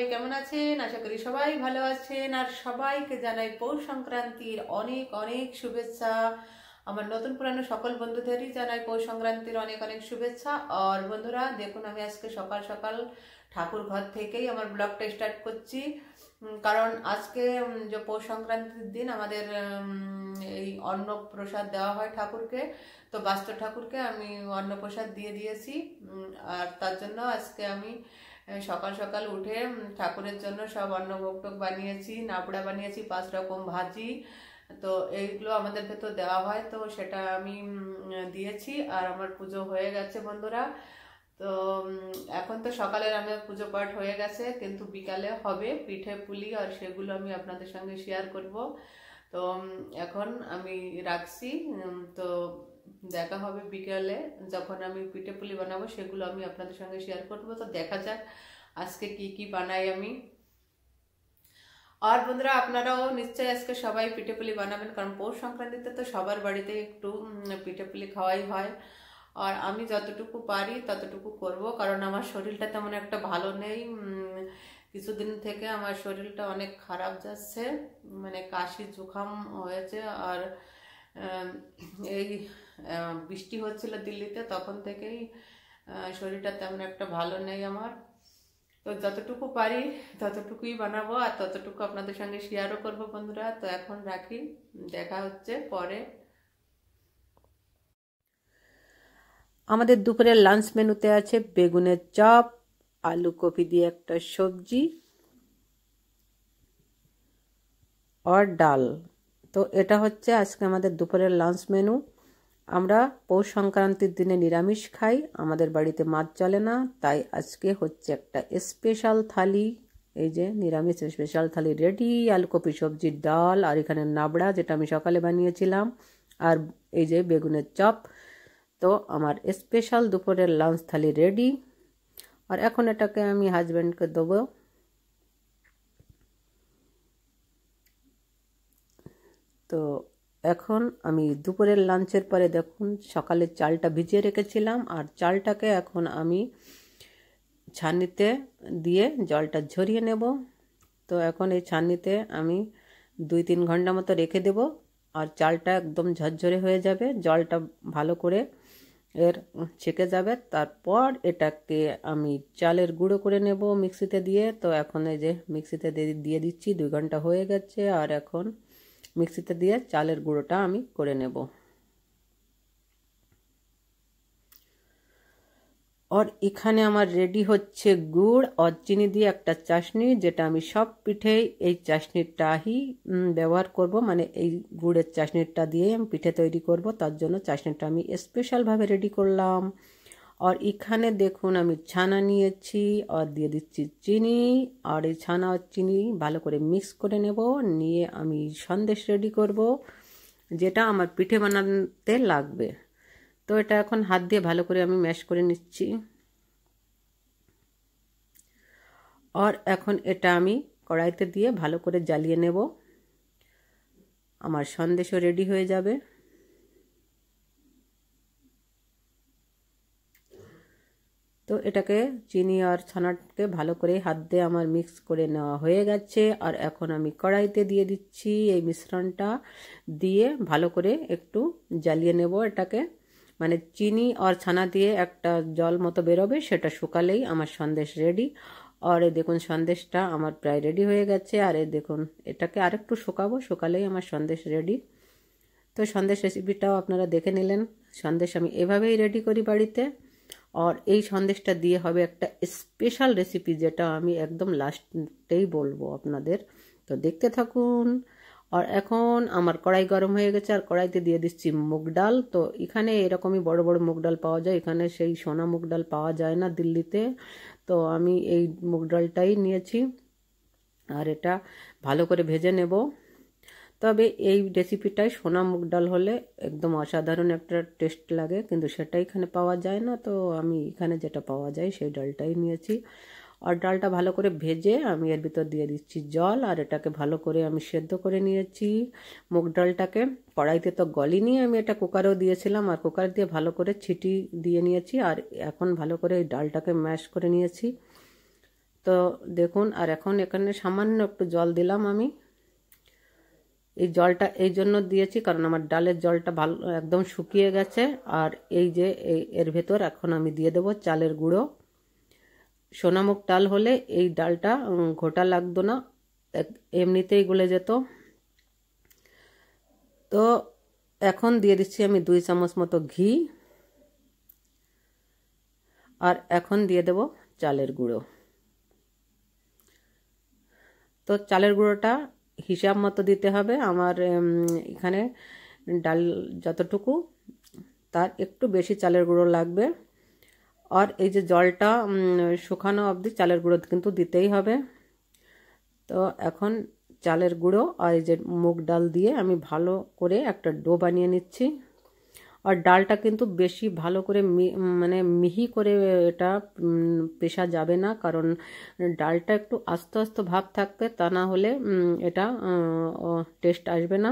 সবাই কেমন আছেন আশা করি সবাই ভালো আছেন আর সবাইকে জানাই পৌষ সংক্রান্তির অনেক অনেক শুভেচ্ছা আমার নতুন পুরানো সকল বন্ধুদেরই জানাই পৌষ সংক্রান্তির অনেক অনেক শুভেচ্ছা আর বন্ধুরা দেখুন আমি আজকে সকাল সকাল ঠাকুর ঘর থেকেই আমার ব্লগটা স্টার্ট করছি কারণ আজকে যে পৌষ সংক্রান্তির দিন আমাদের এই অন্নপ্রসাদ দেওয়া হয় ঠাকুরকে তো বাস্তব ঠাকুরকে আমি অন্নপ্রসাদ দিয়ে দিয়েছি আর তার জন্য আজকে আমি সকাল সকাল উঠে ঠাকুরের জন্য সব অন্ন টোক বানিয়েছি নাপড়া বানিয়েছি পাঁচ রকম ভাজি তো এইগুলো আমাদের ভেতর দেওয়া হয় তো সেটা আমি দিয়েছি আর আমার পুজো হয়ে গেছে বন্ধুরা তো এখন তো সকালের আমি পুজো পাঠ হয়ে গেছে কিন্তু বিকালে হবে পিঠে পুলি আর সেগুলো আমি আপনাদের সঙ্গে শেয়ার করব তো এখন আমি রাখছি তো দেখা হবে বিকালে যখন আমি পিঠে পুলি বানাবো সেগুলো আমি আপনাদের সঙ্গে শেয়ার করবো তো দেখা যাক আজকে কি কি বানাই আমি আর বন্ধুরা আপনারাও নিশ্চয়ই আজকে সবাই পিঠে পুলি বানাবেন কারণ পৌষ সংক্রান্তিতে তো সবার বাড়িতে একটু পিঠে পুলি খাওয়াই হয় আর আমি যতটুকু পারি ততটুকু করব কারণ আমার শরীরটা তেমন একটা ভালো নেই কিছুদিন থেকে আমার শরীরটা অনেক খারাপ যাচ্ছে মানে কাশি জুখাম হয়েছে আর এই বৃষ্টি হচ্ছিল দিল্লিতে তখন থেকেই শরীরটা তেমন একটা ভালো নেই আমার তো যতটুকু পারি ততটুকুই বানাবো আর ততটুকু আপনাদের সঙ্গে শেয়ারও করবো বন্ধুরা তো এখন রাখি দেখা হচ্ছে পরে আমাদের দুপুরের লাঞ্চ মেনুতে আছে বেগুনের চপ আলু কপি দিয়ে একটা সবজি আর ডাল তো এটা হচ্ছে আজকে আমাদের দুপুরের লাঞ্চ মেনু আমরা পৌষ সংক্রান্তির দিনে নিরামিষ খাই আমাদের বাড়িতে মাছ চলে না তাই আজকে হচ্ছে একটা স্পেশাল থালি এই যে নিরামিষ স্পেশাল থালি রেডি আলুকপি সবজির ডাল আর এখানে নাবড়া যেটা আমি সকালে বানিয়েছিলাম আর এই যে বেগুনের চপ তো আমার স্পেশাল দুপুরের লাঞ্চ থালি রেডি আর এখন এটাকে আমি হাজব্যান্ডকে দেবো তো এখন আমি দুপুরের লাঞ্চের পরে দেখুন সকালে চালটা ভিজিয়ে রেখেছিলাম আর চালটাকে এখন আমি ছাননিতে দিয়ে জলটা ঝরিয়ে নেব তো এখন এই ছাননিতে আমি দুই তিন ঘন্টা মতো রেখে দেব আর চালটা একদম ঝরঝরে হয়ে যাবে জলটা ভালো করে এর ছেঁকে যাবে তারপর এটাকে আমি চালের গুঁড়ো করে নেব মিক্সিতে দিয়ে তো এখন এই যে মিক্সিতে দিয়ে দিচ্ছি দুই ঘন্টা হয়ে গেছে আর এখন মিক্সিতে দিয়ে চালের গুঁড়োটা আমি করে নেব আর এখানে আমার রেডি হচ্ছে গুড় আর চিনি দিয়ে একটা চাশনি যেটা আমি সব পিঠেই এই চাশনিটাই ব্যবহার করব মানে এই গুড়ের চাশনিটা দিয়ে আমি পিঠে তৈরি করব তার জন্য চাশনিটা আমি স্পেশালভাবে রেডি করলাম আর এখানে দেখুন আমি ছানা নিয়েছি আর দিয়ে দিচ্ছি চিনি আর এই ছানা চিনি ভালো করে মিক্স করে নেব নিয়ে আমি সন্দেশ রেডি করব যেটা আমার পিঠে বানাতে লাগবে তো এটা এখন হাত দিয়ে ভালো করে আমি ম্যাশ করে নিচ্ছি আর এখন এটা আমি কড়াইতে দিয়ে ভালো করে জ্বালিয়ে নেব আমার সন্দেশও রেডি হয়ে যাবে এটাকে চিনি আর ছানাকে ভালো করে হাত দিয়ে আমার মিক্স করে নেওয়া হয়ে গেছে আর এখন আমি কড়াইতে দিয়ে দিচ্ছি এই মিশ্রণটা দিয়ে ভালো করে একটু জ্বালিয়ে নেব এটাকে মানে চিনি আর ছানা দিয়ে একটা জল মতো বেরোবে সেটা শুকালেই আমার সন্দেশ রেডি আর এই দেখুন সন্দেশটা আমার প্রায় রেডি হয়ে গেছে আর এই দেখুন এটাকে আরেকটু শুকাবো শুকালেই আমার সন্দেশ রেডি তো সন্দেশ রেসিপিটাও আপনারা দেখে নিলেন সন্দেশ আমি এভাবেই রেডি করি বাড়িতে আর এই সন্দেশটা দিয়ে হবে একটা স্পেশাল রেসিপি যেটা আমি একদম লাস্টেই বলবো আপনাদের তো দেখতে থাকুন আর এখন আমার কড়াই গরম হয়ে গেছে আর কড়াইতে দিয়ে দিচ্ছি মুগ ডাল তো এখানে এরকমই বড় বড় মুগ ডাল পাওয়া যায় এখানে সেই সোনা মুগ ডাল পাওয়া যায় না দিল্লিতে তো আমি এই মুগ ডালটাই নিয়েছি আর এটা ভালো করে ভেজে নেব তবে এই রেসিপিটাই সোনা মুগ ডাল হলে একদম অসাধারণ একটা টেস্ট লাগে কিন্তু সেটা এখানে পাওয়া যায় না তো আমি এখানে যেটা পাওয়া যায় সেই ডালটাই নিয়েছি আর ডালটা ভালো করে ভেজে আমি এর ভিতর দিয়ে দিচ্ছি জল আর এটাকে ভালো করে আমি সেদ্ধ করে নিয়েছি মুগ ডালটাকে কড়াইতে তো গলি নিয়ে আমি এটা কুকারেও দিয়েছিলাম আর কুকার দিয়ে ভালো করে ছিটি দিয়ে নিয়েছি আর এখন ভালো করে এই ডালটাকে ম্যাশ করে নিয়েছি তো দেখুন আর এখন এখানে সামান্য একটু জল দিলাম আমি এই জলটা এই জন্য দিয়েছি কারণ আমার ডালের জলটা ভালো একদম শুকিয়ে গেছে আর এই যে এর ভেতর এখন আমি দিয়ে দেবো চালের গুঁড়ো সোনামুখ ডাল হলে এই ডালটা ঘোটা লাগতো না এমনিতেই গলে যেত তো এখন দিয়ে দিচ্ছি আমি দুই চামচ মতো ঘি আর এখন দিয়ে দেব চালের গুঁড়ো তো চালের গুঁড়োটা হিসাব মতো দিতে হবে আমার এখানে ডাল যতটুকু তার একটু বেশি চালের গুঁড়ো লাগবে আর এই যে জলটা শুকানো অবধি চালের গুঁড়ো কিন্তু দিতেই হবে তো এখন চালের গুঁড়ো আর এই যে মুগ ডাল দিয়ে আমি ভালো করে একটা ডো বানিয়ে নিচ্ছি আর ডালটা কিন্তু বেশি ভালো করে মানে মিহি করে এটা পেশা যাবে না কারণ ডালটা একটু আস্তে আস্তে ভাব থাকবে তা না হলে এটা টেস্ট আসবে না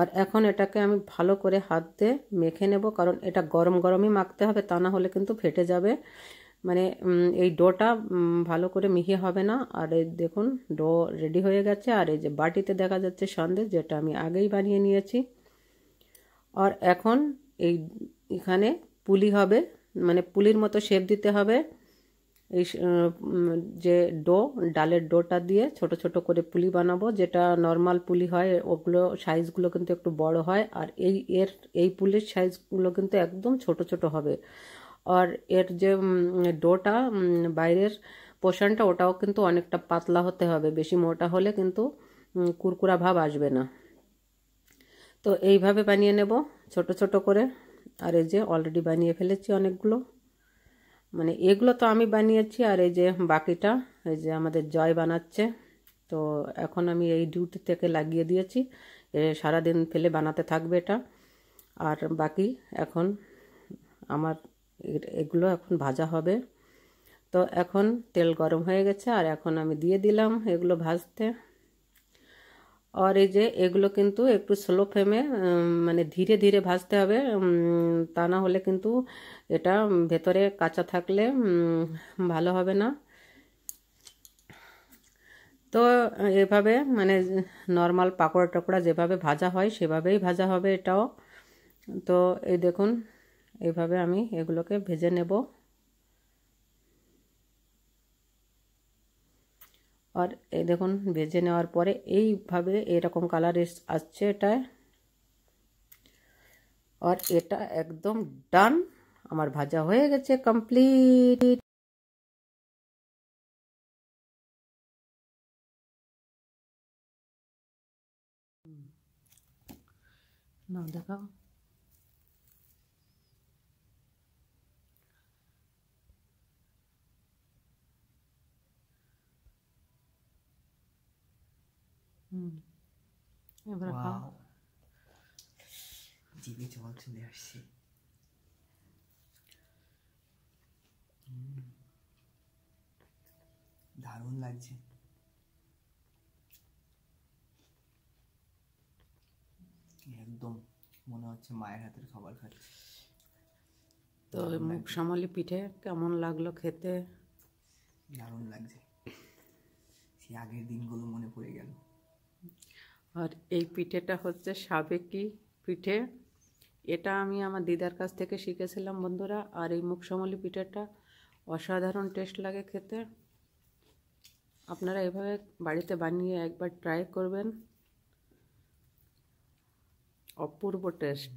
আর এখন এটাকে আমি ভালো করে হাত দিয়ে মেখে নেব কারণ এটা গরম গরমই মাখতে হবে তা না হলে কিন্তু ফেটে যাবে মানে এই ডোটা ভালো করে মিহি হবে না আর এই দেখুন ডো রেডি হয়ে গেছে আর এই যে বাটিতে দেখা যাচ্ছে সন্দেশ যেটা আমি আগেই বানিয়ে নিয়েছি আর এখন এই এখানে পুলি হবে মানে পুলির মতো শেপ দিতে হবে এই যে ডো ডালের ডোটা দিয়ে ছোট ছোট করে পুলি বানাবো যেটা নর্মাল পুলি হয় ওগুলো সাইজগুলো কিন্তু একটু বড় হয় আর এই এর এই পুলির সাইজগুলো কিন্তু একদম ছোট ছোট হবে আর এর যে ডোটা বাইরের পোষণটা ওটাও কিন্তু অনেকটা পাতলা হতে হবে বেশি মোটা হলে কিন্তু কুরকুরা ভাব আসবে না তো এইভাবে বানিয়ে নেব ছোট ছোট করে আর এই যে অলরেডি বানিয়ে ফেলেছি অনেকগুলো মানে এগুলো তো আমি বানিয়েছি আর এই যে বাকিটা এই যে আমাদের জয় বানাচ্ছে তো এখন আমি এই ডিউটি থেকে লাগিয়ে দিয়েছি সারাদিন ফেলে বানাতে থাকবে এটা আর বাকি এখন আমার এগুলো এখন ভাজা হবে তো এখন তেল গরম হয়ে গেছে আর এখন আমি দিয়ে দিলাম এগুলো ভাজতে আর এই যে এগুলো কিন্তু একটু স্লো ফ্লেমে মানে ধীরে ধীরে ভাজতে হবে তা না হলে কিন্তু এটা ভেতরে কাঁচা থাকলে ভালো হবে না তো এভাবে মানে নর্মাল পাকোড়া টাকোড়া যেভাবে ভাজা হয় সেভাবেই ভাজা হবে এটাও তো এই দেখুন এইভাবে আমি এগুলোকে ভেজে নেব আর এই দেখুন ভেজে নেওয়ার পরে এইভাবে এরকম কালার আসছে এটায় আর এটা একদম ডান আমার ভাজা হয়ে গেছে কমপ্লিট না দেখাও de merci. দারুণ লাগছে একদম মনে হচ্ছে মায়ের হাতের খাবার খাচ্ছে তো মুখ সামলি পিঠে কেমন লাগলো খেতে দারুণ লাগছে সে আগের দিনগুলো মনে পড়ে গেল আর এই পিঠেটা হচ্ছে সাবেকি পিঠে এটা আমি আমার দিদার কাছ থেকে শিখেছিলাম বন্ধুরা আর এই মুখসমলি পিঠেটা অসাধারণ টেস্ট লাগে খেতে আপনারা এভাবে বাড়িতে বানিয়ে একবার ট্রাই করবেন অপূর্ব টেস্ট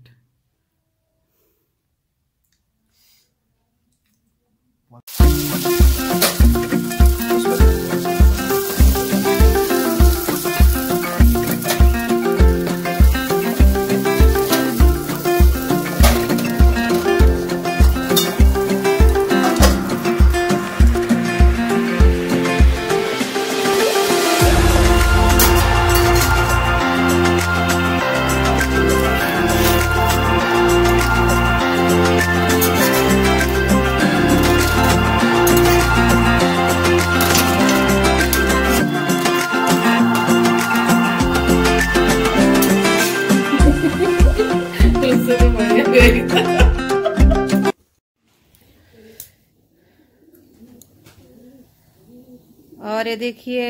আর এ দেখিয়ে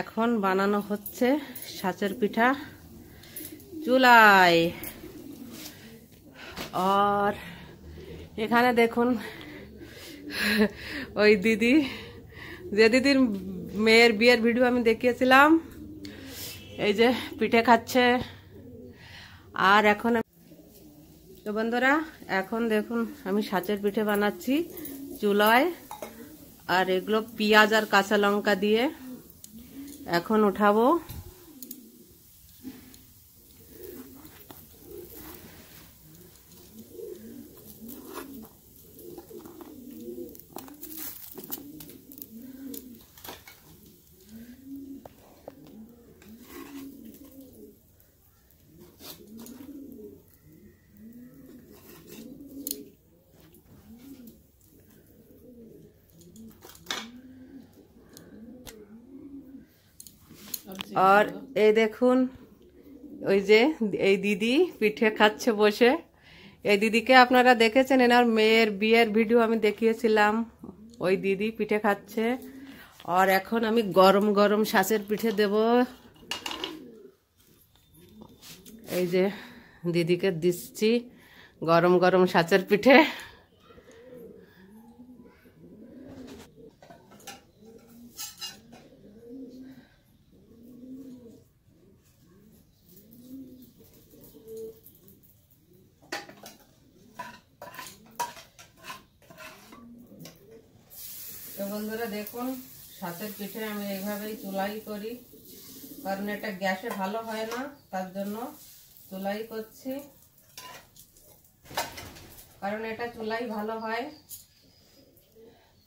এখন বানানো হচ্ছে সাঁচের পিঠা চুলায় আর এখানে দেখুন ওই দিদি যে দিদির মেয়ের বিয়ের ভিডিও আমি দেখিয়েছিলাম এই যে পিঠে খাচ্ছে আর এখন তো বন্ধুরা এখন দেখুন আমি সাঁচের পিঠে বানাচ্ছি চুলায় और एगल पिंज़ और काचा लंका दिए एन उठाव আর এই দেখুন ওই যে এই দিদি পিঠে খাচ্ছে বসে এই দিদিকে আপনারা দেখেছেন এনার মেয়ের বিয়ের ভিডিও আমি দেখিয়েছিলাম ওই দিদি পিঠে খাচ্ছে আর এখন আমি গরম গরম শ্বাসের পিঠে দেব এই যে দিদিকে দিচ্ছি গরম গরম শ্বাসের পিঠে বন্ধুরা দেখুন সাথের পিঠে আমি এইভাবেই চুলাই করি কারণ এটা গ্যাসে ভালো হয় না তার জন্য চুলাই করছি কারণ এটা চুলাই ভালো হয়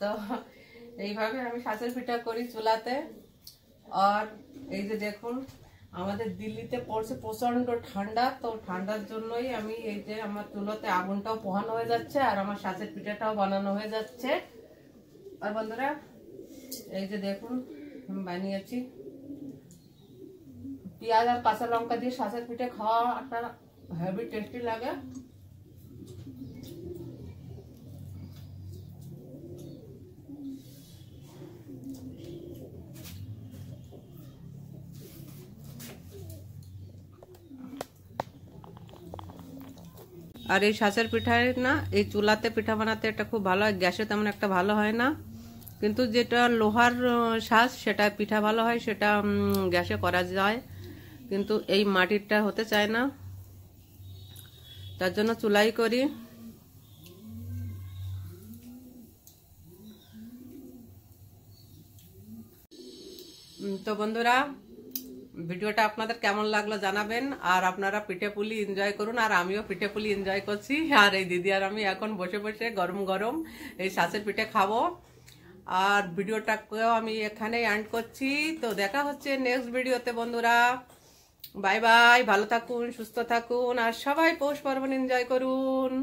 তো এইভাবে আমি সাঁচের পিঠা করি চুলাতে আর এই যে দেখুন আমাদের দিল্লিতে পড়ছে প্রচণ্ড ঠান্ডা তো ঠান্ডার জন্যই আমি এই যে আমার চুলোতে আগুনটাও পোহানো হয়ে যাচ্ছে আর আমার সাঁচের পিঠাটাও বানানো হয়ে যাচ্ছে আর বন্ধুরা এই যে দেখুন আমি বানিয়েছি পেঁয়াজ আর কাঁচা লঙ্কা দিয়ে শাঁসের পিঠে খাওয়া আপনার হেভি টেস্টি লাগে আর এই শাঁসের পিঠায় না এই চুলাতে পিঠা বানাতে এটা খুব ভালো হয় গ্যাসে তেমন একটা ভালো হয় না কিন্তু যেটা লোহার শ্বাস সেটা পিঠা ভালো হয় সেটা গ্যাসে করা যায় কিন্তু এই মাটিরটা হতে চায় না তার জন্য চুলাই করি তো বন্ধুরা ভিডিওটা আপনাদের কেমন লাগলো জানাবেন আর আপনারা পিঠে পুলি এনজয় করুন আর আমিও পিঠে পুলি এনজয় করছি আর এই দিদি আর আমি এখন বসে বসে গরম গরম এই শ্বাসের পিঠে খাবো আর ভিডিওটাকেও আমি এখানেই অ্যান্ড করছি তো দেখা হচ্ছে নেক্সট ভিডিওতে বন্ধুরা বাই বাই ভালো থাকুন সুস্থ থাকুন আর সবাই পৌষ পার্বণ এনজয় করুন